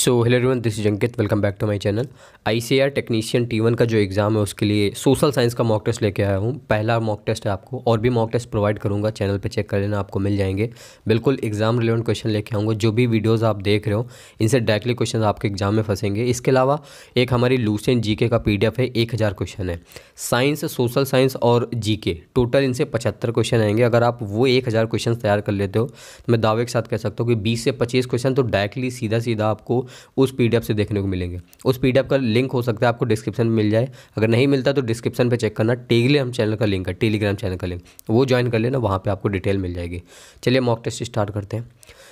so hello everyone this जंकित welcome back to my channel ICR technician T one का जो exam है उसके लिए सोशल साइंस का मॉक टेस्ट लेके आया हूँ पहला मॉक टेस्ट है आपको और भी मॉक टेस्ट प्रोवाइड करूँगा चैनल पे चेक कर लेना आपको मिल जाएंगे बिल्कुल एग्जाम रिलेवेंट क्वेश्चन लेके आऊँगा जो भी वीडियोज़ आप देख रहे हो इनसे डायरेक्टली क्वेश्चन आपके एग्जाम में फंसेंगे इसके अलावा एक हमारी लूसेंट जी का पी है एक क्वेश्चन है साइंस सोशल साइंस और जी टोटल इनसे पचहत्तर क्वेश्चन आएंगे अगर आप वो एक हज़ार क्वेश्चन तैयार कर लेते हो तो मैं दावे के साथ कह सकता हूँ कि बीस से पच्चीस क्वेश्चन तो डायरेक्टली सीधा सीधा आपको उस पी से देखने को मिलेंगे उस पी का लिंक हो सकता है आपको डिस्क्रिप्शन में मिल जाए अगर नहीं मिलता तो डिस्क्रिप्शन पर चेक करना टेलीग्राम चैनल का लिंक है टेलीग्राम चैनल का लिंक वो ज्वाइन कर लेना वहाँ पर आपको डिटेल मिल जाएगी चलिए मॉक टेस्ट स्टार्ट करते हैं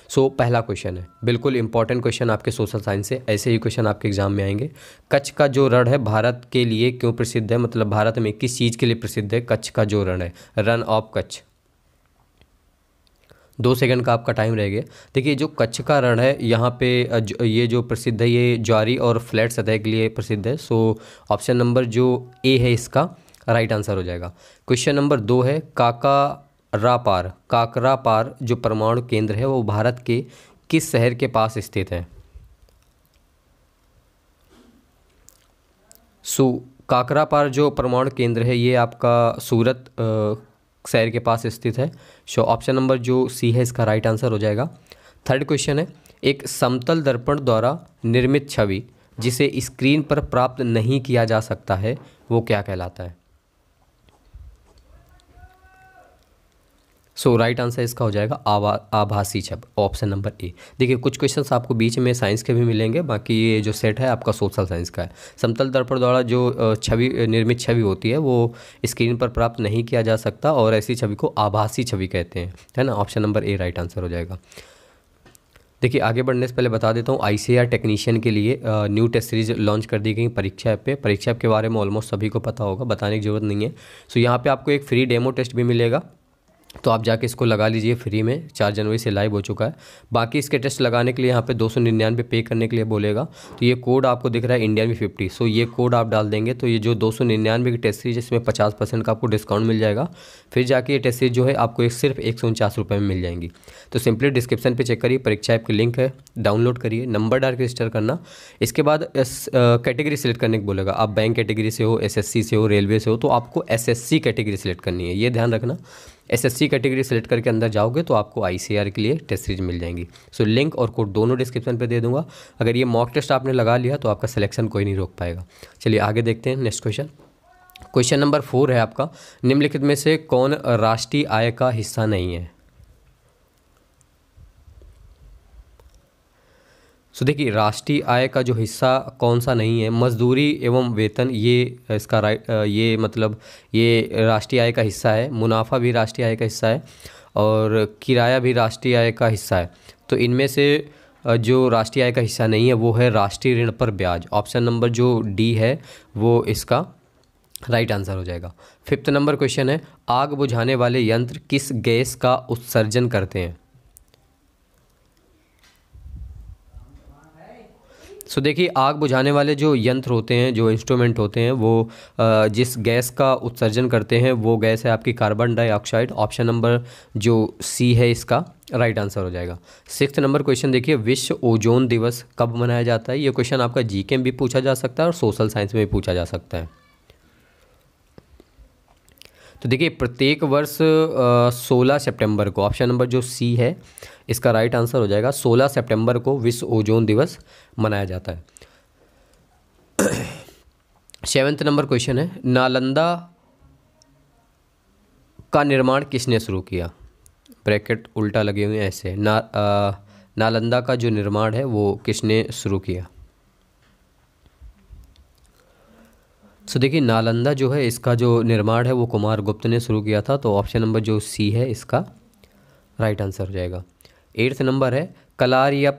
सो so, पहला क्वेश्चन है बिल्कुल इंपॉर्टेंट क्वेश्चन आपके सोशल साइंस से ऐसे ही क्वेश्चन आपके एग्जाम में आएंगे कच्छ का जो रण है भारत के लिए क्यों प्रसिद्ध है मतलब भारत में किस चीज़ के लिए प्रसिद्ध है कच्छ का जो रण है रन ऑफ कच्छ दो सेकंड का आपका टाइम रह गया देखिए जो कच्छ का रण है यहाँ पे ये जो प्रसिद्ध है ये ज्वारी और फ्लैट सतह के लिए प्रसिद्ध है सो ऑप्शन नंबर जो ए है इसका राइट आंसर हो जाएगा क्वेश्चन नंबर दो है काका रापार काकरा पार जो परमाणु केंद्र है वो भारत के किस शहर के पास स्थित है सो काकरा पार जो परमाणु केंद्र है ये आपका सूरत शहर के पास स्थित है सो ऑप्शन नंबर जो सी है इसका राइट आंसर हो जाएगा थर्ड क्वेश्चन है एक समतल दर्पण द्वारा निर्मित छवि जिसे स्क्रीन पर प्राप्त नहीं किया जा सकता है वो क्या कहलाता है सो राइट आंसर इसका हो जाएगा आवा आभासी छब ऑप्शन नंबर ए देखिए कुछ क्वेश्चन आपको बीच में साइंस के भी मिलेंगे बाकी ये जो सेट है आपका सोशल साइंस का है समतल दर्पण द्वारा जो छवि निर्मित छवि होती है वो स्क्रीन पर प्राप्त नहीं किया जा सकता और ऐसी छवि को आभासी छवि कहते हैं है ना option number A right answer हो जाएगा देखिए आगे बढ़ने से पहले बता देता हूँ आई टेक्नीशियन के लिए न्यू टेस्ट सीरीज लॉन्च कर दी गई परीक्षा ऐप पे परीक्षा ऐप के बारे में ऑलमोस्ट सभी को पता होगा बताने की जरूरत नहीं है सो यहाँ पे आपको एक फ्री डेमो टेस्ट भी मिलेगा तो आप जाके इसको लगा लीजिए फ्री में चार जनवरी से लाइव हो चुका है बाकी इसके टेस्ट लगाने के लिए यहाँ पे दो सौ निन्यानवे पे करने के लिए बोलेगा तो ये कोड आपको दिख रहा है इंडियन में फिफ्टी सो ये कोड आप डाल देंगे तो ये जो दो सौ निन्यानवे की टेस्ट सीरीज इसमें पचास परसेंट का आपको डिस्काउंट मिल जाएगा फिर जाके ये टेस्ट सीरीज जो है आपको एक सिर्फ एक सौ उनचास रुपये में मिल जाएंगी तो सिंपली डिस्क्रिप्शन पर चेक करिए परीक्षा ऐप की लिंक है डाउनलोड करिए नंबर डाल के रजिस्टर करना इसके बाद कैटेगरी सेलेक्ट करने को बोलेगा आप बैंक कैटेगरी से हो एस से हो रेलवे से हो तो आपको एस कैटेगरी सेलेक्ट करनी है ये ध्यान रखना एसएससी कैटेगरी सेलेक्ट करके अंदर जाओगे तो आपको आई के लिए टेस्ट सीरीज मिल जाएंगी सो so, लिंक और कोड दोनों डिस्क्रिप्शन पे दे दूंगा अगर ये मॉक टेस्ट आपने लगा लिया तो आपका सिलेक्शन कोई नहीं रोक पाएगा चलिए आगे देखते हैं next question question number four है आपका निम्नलिखित में से कौन राष्ट्रीय आय का हिस्सा नहीं है सो देखिए राष्ट्रीय आय का जो हिस्सा कौन सा नहीं है मजदूरी एवं वेतन ये इसका राइट ये मतलब ये राष्ट्रीय आय का हिस्सा है मुनाफा भी राष्ट्रीय आय का हिस्सा है और किराया भी राष्ट्रीय आय का हिस्सा है तो इनमें से जो राष्ट्रीय आय का हिस्सा नहीं है वो है राष्ट्रीय ऋण पर ब्याज ऑप्शन नंबर जो डी है वो इसका राइट आंसर हो जाएगा फिफ्थ नंबर क्वेश्चन है आग बुझाने वाले यंत्र किस गैस का उत्सर्जन करते हैं सो देखिए आग बुझाने वाले जो यंत्र होते हैं जो इंस्ट्रूमेंट होते हैं वो जिस गैस का उत्सर्जन करते हैं वो गैस है आपकी कार्बन डाइऑक्साइड ऑप्शन नंबर जो सी है इसका राइट right आंसर हो जाएगा सिक्स नंबर क्वेश्चन देखिए विश्व ओजोन दिवस कब मनाया जाता है ये क्वेश्चन आपका जी भी पूछा जा सकता है और सोशल साइंस में भी पूछा जा सकता है तो देखिए प्रत्येक वर्ष सोलह सेप्टेम्बर को ऑप्शन नंबर जो सी है इसका राइट आंसर हो जाएगा सोलह सेप्टेम्बर को विश्व ओजोन दिवस मनाया जाता है सेवेंथ नंबर क्वेश्चन है नालंदा का निर्माण किसने शुरू किया ब्रैकेट उल्टा लगे हुए हैं ऐसे ना आ, नालंदा का जो निर्माण है वो किसने शुरू किया सो देखिए नालंदा जो है इसका जो निर्माण है वो कुमार गुप्त ने शुरू किया था तो ऑप्शन नंबर जो सी है इसका राइट आंसर हो जाएगा एट्थ नंबर है कलार या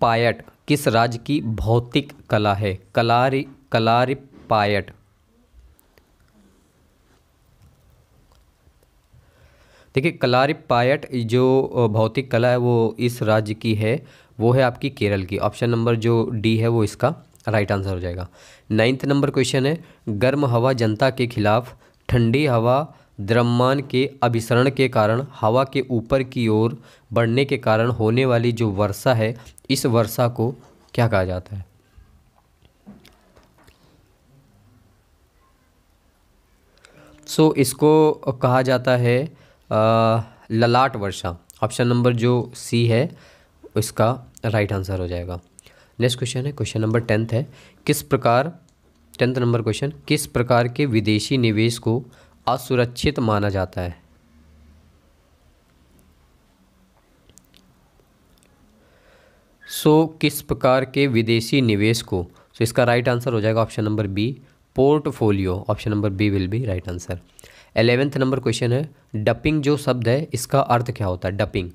पायट किस राज्य की भौतिक कला है कलारी कलारी पायट देखिए कलारी पायट जो भौतिक कला है वो इस राज्य की है वो है आपकी केरल की ऑप्शन नंबर जो डी है वो इसका राइट आंसर हो जाएगा नाइन्थ नंबर क्वेश्चन है गर्म हवा जनता के खिलाफ ठंडी हवा द्रव्यमान के अभिसरण के कारण हवा के ऊपर की ओर बढ़ने के कारण होने वाली जो वर्षा है इस वर्षा को क्या कहा जाता है सो so, इसको कहा जाता है आ, ललाट वर्षा ऑप्शन नंबर जो सी है इसका राइट आंसर हो जाएगा नेक्स्ट क्वेश्चन है क्वेश्चन नंबर टेंथ है किस प्रकार टेंथ नंबर क्वेश्चन किस प्रकार के विदेशी निवेश को असुरक्षित माना जाता है सो so, किस प्रकार के विदेशी निवेश को सो so, इसका राइट आंसर हो जाएगा option number B portfolio option number B will be right answer eleventh number question है डपिंग जो शब्द है इसका अर्थ क्या होता है डपिंग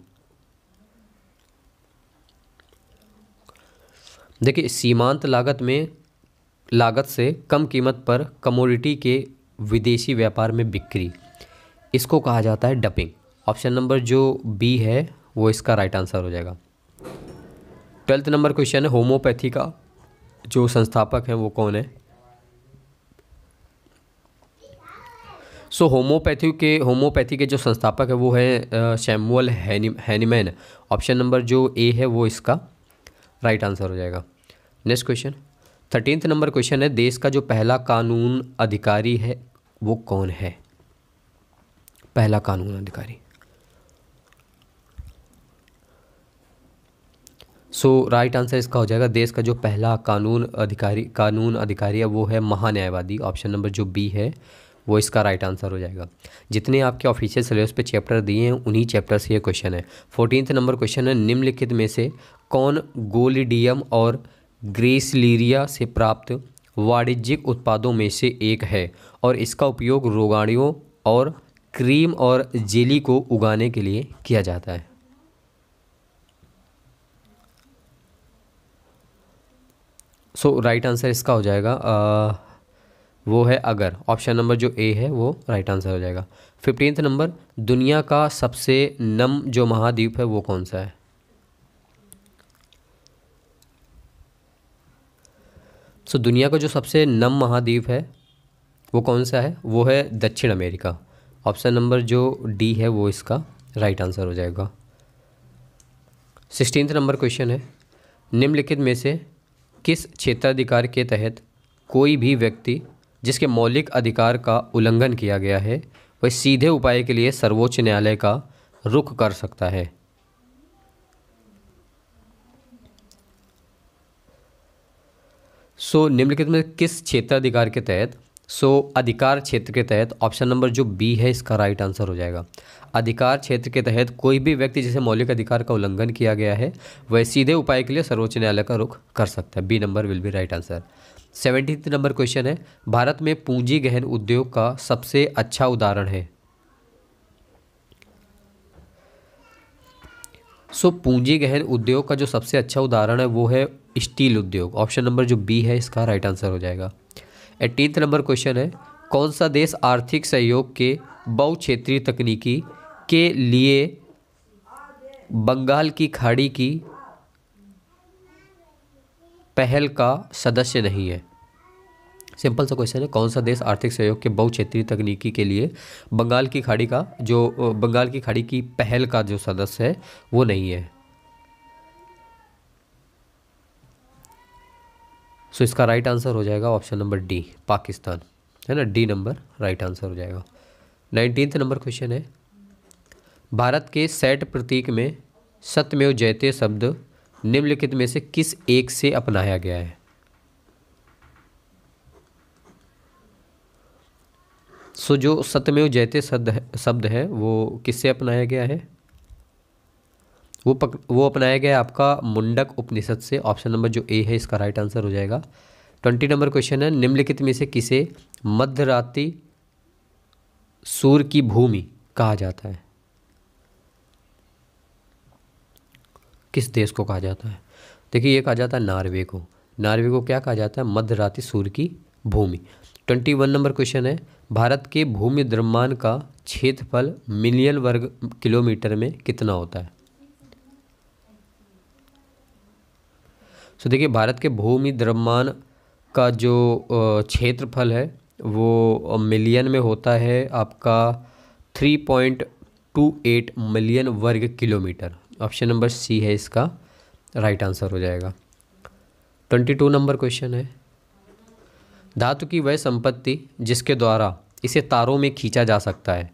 देखिए सीमांत लागत में लागत से कम कीमत पर कमोडिटी के विदेशी व्यापार में बिक्री इसको कहा जाता है डपिंग ऑप्शन नंबर जो बी है वो इसका राइट आंसर हो जाएगा ट्वेल्थ नंबर क्वेश्चन है होम्योपैथी का जो संस्थापक हैं वो कौन है सो so, होम्योपैथी के होम्योपैथी के जो संस्थापक है वो है सैमुअल हैनीमैन ऑप्शन नंबर जो ए है वो इसका राइट आंसर हो जाएगा next question thirteenth number question है देश का जो पहला कानून अधिकारी है वो कौन है पहला कानून अधिकारी सो राइट आंसर इसका हो जाएगा देश का जो पहला कानून अधिकारी कानून अधिकारी है वो है महान्यायवादी ऑप्शन नंबर जो बी है वो इसका राइट आंसर हो जाएगा जितने आपके ऑफिशियल सिलेबस पे चैप्टर दिए हैं उन्हीं चैप्टर से ये क्वेश्चन है फोर्टीनथ नंबर क्वेश्चन है निम्नलिखित में से कौन गोलिडियम और ग्रेसलीरिया से प्राप्त वाणिज्यिक उत्पादों में से एक है और इसका उपयोग रोगाणियों और क्रीम और जेली को उगाने के लिए किया जाता है सो राइट आंसर इसका हो जाएगा आ, वो है अगर ऑप्शन नंबर जो ए है वो राइट आंसर हो जाएगा फिफ्टींथ नंबर दुनिया का सबसे नम जो महाद्वीप है वो कौन सा है सो so, दुनिया का जो सबसे नम महाद्वीप है वो कौन सा है वो है दक्षिण अमेरिका ऑप्शन नंबर जो डी है वो इसका राइट आंसर हो जाएगा सिक्सटीन नंबर क्वेश्चन है निम्नलिखित में से किस क्षेत्राधिकार के तहत कोई भी व्यक्ति जिसके मौलिक अधिकार का उल्लंघन किया गया है वह सीधे उपाय के लिए सर्वोच्च न्यायालय का रुख कर सकता है सो so, निम्नलिखित में किस क्षेत्राधिकार के तहत सो अधिकार क्षेत्र के तहत ऑप्शन नंबर जो बी है इसका राइट आंसर हो जाएगा अधिकार क्षेत्र के तहत कोई भी व्यक्ति जिसे मौलिक अधिकार का उल्लंघन किया गया है वह सीधे उपाय के लिए सर्वोच्च न्यायालय का रुख कर सकता है B number will be right answer seventy number question है भारत में पूंजी गहन उद्योग का सबसे अच्छा उदाहरण है सो so, पूंजी गहन उद्योग का जो सबसे अच्छा उदाहरण है वो है स्टील उद्योग ऑप्शन नंबर जो बी है इसका राइट आंसर हो जाएगा एटीनथ नंबर क्वेश्चन है कौन सा देश आर्थिक सहयोग के बहुक्षेत्रीय तकनीकी के लिए बंगाल की खाड़ी की पहल का सदस्य नहीं है सिंपल सा क्वेश्चन है कौन सा देश आर्थिक सहयोग के बहुक्षेत्रीय तकनीकी के लिए बंगाल की खाड़ी का जो बंगाल की खाड़ी की पहल का जो सदस्य है वो नहीं है सो इसका राइट आंसर हो जाएगा ऑप्शन नंबर डी पाकिस्तान है ना डी नंबर राइट आंसर हो जाएगा नाइनटीन नंबर क्वेश्चन है भारत के सेट प्रतीक में सत्यमेव जयते शब्द निम्नलिखित में से किस एक से अपनाया गया है सो जो सत्यमेव जयते शब्द शब्द है वो किससे अपनाया गया है वो पक वो अपनाया गया आपका मुंडक उपनिषद से ऑप्शन नंबर जो ए है इसका राइट आंसर हो जाएगा ट्वेंटी नंबर क्वेश्चन है निम्नलिखित में से किसे मध्यरात्रि सूर्य की भूमि कहा जाता है किस देश को कहा जाता है देखिए ये कहा जाता है नार्वे को नार्वे को क्या कहा जाता है मध्यरात्रि सूर्य की भूमि ट्वेंटी वन नंबर क्वेश्चन है भारत के भूमि द्रव्यमान का क्षेत्रफल मिलियन वर्ग किलोमीटर में कितना होता है सो देखिए भारत के भूमि द्रव्यमान का जो क्षेत्रफल है वो मिलियन में होता है आपका three point two eight million वर्ग किलोमीटर ऑप्शन नंबर सी है इसका राइट आंसर हो जाएगा ट्वेंटी टू नंबर क्वेश्चन है धातु की वह संपत्ति जिसके द्वारा इसे तारों में खींचा जा सकता है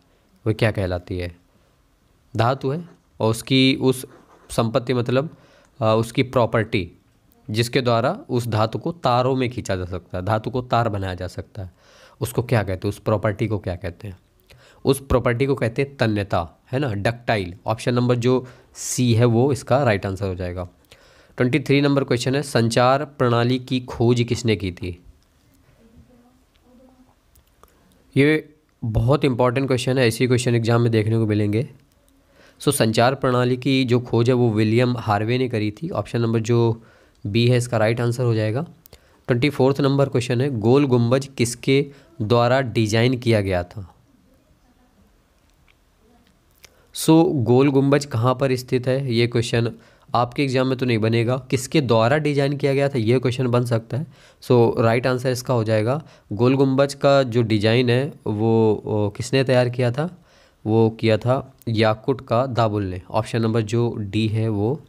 वह क्या कहलाती है धातु है और उसकी उस संपत्ति मतलब उसकी प्रॉपर्टी जिसके द्वारा उस धातु को तारों में खींचा जा सकता है धातु को तार बनाया जा सकता है उसको क्या कहते हैं उस प्रॉपर्टी को क्या कहते हैं उस प्रॉपर्टी को कहते हैं तन्यता है ना डक्टाइल ऑप्शन नंबर जो सी है वो इसका राइट आंसर हो जाएगा ट्वेंटी थ्री नंबर क्वेश्चन है संचार प्रणाली की खोज किसने की थी ये बहुत इंपॉर्टेंट क्वेश्चन है ऐसे क्वेश्चन एग्जाम में देखने को मिलेंगे सो so, संचार प्रणाली की जो खोज है वो विलियम हार्वे ने करी थी ऑप्शन नंबर जो बी है इसका राइट आंसर हो जाएगा ट्वेंटी फोर्थ नंबर क्वेश्चन है गोल गुंबज किसके द्वारा डिजाइन किया गया था सो so, गोल गुंबज कहाँ पर स्थित है ये क्वेश्चन आपके एग्जाम में तो नहीं बनेगा किसके द्वारा डिजाइन किया गया था ये क्वेश्चन बन सकता है सो राइट आंसर इसका हो जाएगा गोल गुंबज का जो डिजाइन है वो, वो किसने तैयार किया था वो किया था याकुट का दाबुल ने ऑप्शन नंबर जो डी है वो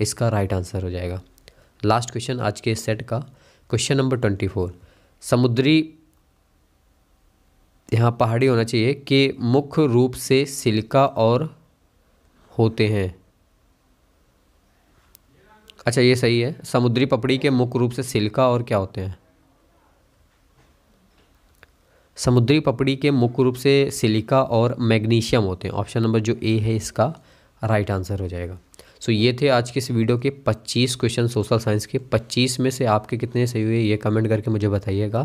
इसका राइट आंसर हो जाएगा लास्ट क्वेश्चन आज के सेट का क्वेश्चन नंबर ट्वेंटी फोर समुद्री यहाँ पहाड़ी होना चाहिए कि मुख्य रूप से सिलिका और होते हैं अच्छा ये सही है समुद्री पपड़ी के मुख्य रूप से सिलिका और क्या होते हैं समुद्री पपड़ी के मुख्य रूप से सिलिका और मैग्नीशियम होते हैं ऑप्शन नंबर जो ए है इसका राइट आंसर हो जाएगा सो ये थे आज के इस वीडियो के 25 क्वेश्चन सोशल साइंस के 25 में से आपके कितने सही हुए ये कमेंट करके मुझे बताइएगा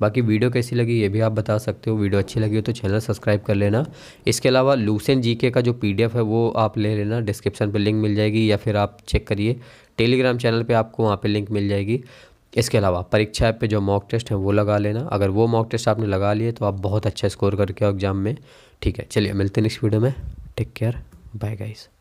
बाकी वीडियो कैसी लगी ये भी आप बता सकते हो वीडियो अच्छी लगी हो तो चैनल सब्सक्राइब कर लेना इसके अलावा लूसेंट जीके का जो पीडीएफ है वो आप ले लेना डिस्क्रिप्शन पर लिंक मिल जाएगी या फिर आप चेक करिए टेलीग्राम चैनल पर आपको वहाँ पर लिंक मिल जाएगी इसके अलावा परीक्षा ऐप पर जो मॉक टेस्ट है वो लगा लेना अगर वो मॉक टेस्ट आपने लगा लिए तो आप बहुत अच्छा स्कोर करके एग्ज़ाम में ठीक है चलिए मिलते हैं नेक्स्ट वीडियो में टेक केयर बाय गाइज़